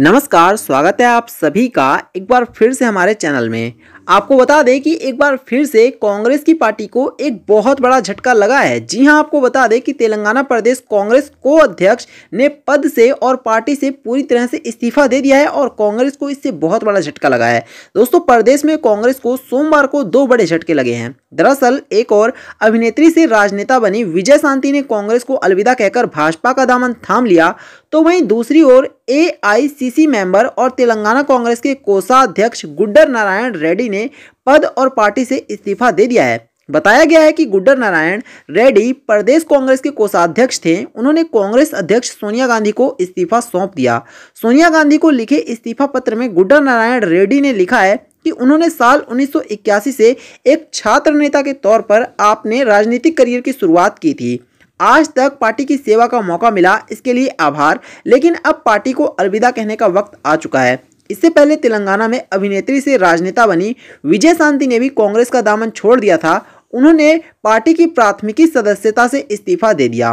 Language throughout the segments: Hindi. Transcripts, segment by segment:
नमस्कार स्वागत है आप सभी का एक बार फिर से हमारे चैनल में आपको बता दें कि एक बार फिर से कांग्रेस की पार्टी को एक बहुत बड़ा झटका लगा है जी हां आपको बता दें कि तेलंगाना प्रदेश कांग्रेस को अध्यक्ष ने पद से और पार्टी से पूरी तरह से इस्तीफा दे दिया है और कांग्रेस को इससे बहुत बड़ा झटका लगा है दोस्तों प्रदेश में कांग्रेस को सोमवार को दो बड़े झटके लगे हैं दरअसल एक और अभिनेत्री से राजनेता बनी विजय शांति ने कांग्रेस को अलविदा कहकर भाजपा का दामन थाम लिया तो वहीं दूसरी ओर एआईसीसी मेंबर और तेलंगाना कांग्रेस के कोषाध्यक्ष गुड्डर नारायण रेड्डी ने पद और पार्टी से इस्तीफा दे दिया है बताया गया है कि गुड्डर नारायण रेड्डी प्रदेश कांग्रेस के कोषाध्यक्ष थे उन्होंने कांग्रेस अध्यक्ष सोनिया गांधी को इस्तीफा सौंप दिया सोनिया गांधी को लिखे इस्तीफा पत्र में गुड्डर नारायण रेड्डी ने लिखा है कि उन्होंने साल 1981 से एक छात्र नेता के तौर पर आपने राजनीतिक करियर की शुरुआत की थी आज तक पार्टी की सेवा का मौका मिला इसके लिए आभार लेकिन अब पार्टी को अलविदा कहने का वक्त आ चुका है इससे पहले तेलंगाना में अभिनेत्री से राजनेता बनी विजय शांति ने भी कांग्रेस का दामन छोड़ दिया था उन्होंने पार्टी की प्राथमिकी सदस्यता से इस्तीफा दे दिया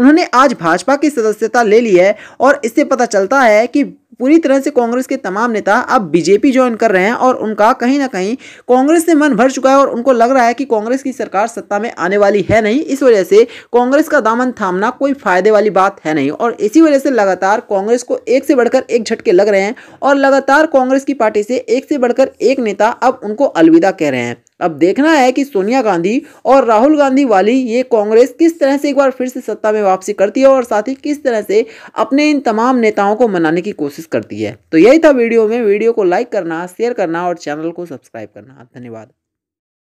उन्होंने आज भाजपा की सदस्यता ले ली है और इससे पता चलता है कि पूरी तरह से कांग्रेस के तमाम नेता अब बीजेपी ज्वाइन कर रहे हैं और उनका कहीं ना कहीं कांग्रेस से मन भर चुका है और उनको लग रहा है कि कांग्रेस की सरकार सत्ता में आने वाली है नहीं इस वजह से कांग्रेस का दामन थामना कोई फायदे वाली बात है नहीं और इसी वजह से लगातार कांग्रेस को एक से बढ़कर एक झटके लग रहे हैं और लगातार कांग्रेस की पार्टी से एक से बढ़कर एक नेता अब उनको अलविदा कह रहे हैं अब देखना है कि सोनिया गांधी और राहुल गांधी वाली ये कांग्रेस किस तरह से एक बार फिर से सत्ता में वापसी करती है और साथ ही किस तरह से अपने इन तमाम नेताओं को मनाने की कोशिश करती है तो यही था वीडियो में वीडियो को लाइक करना शेयर करना और चैनल को सब्सक्राइब करना धन्यवाद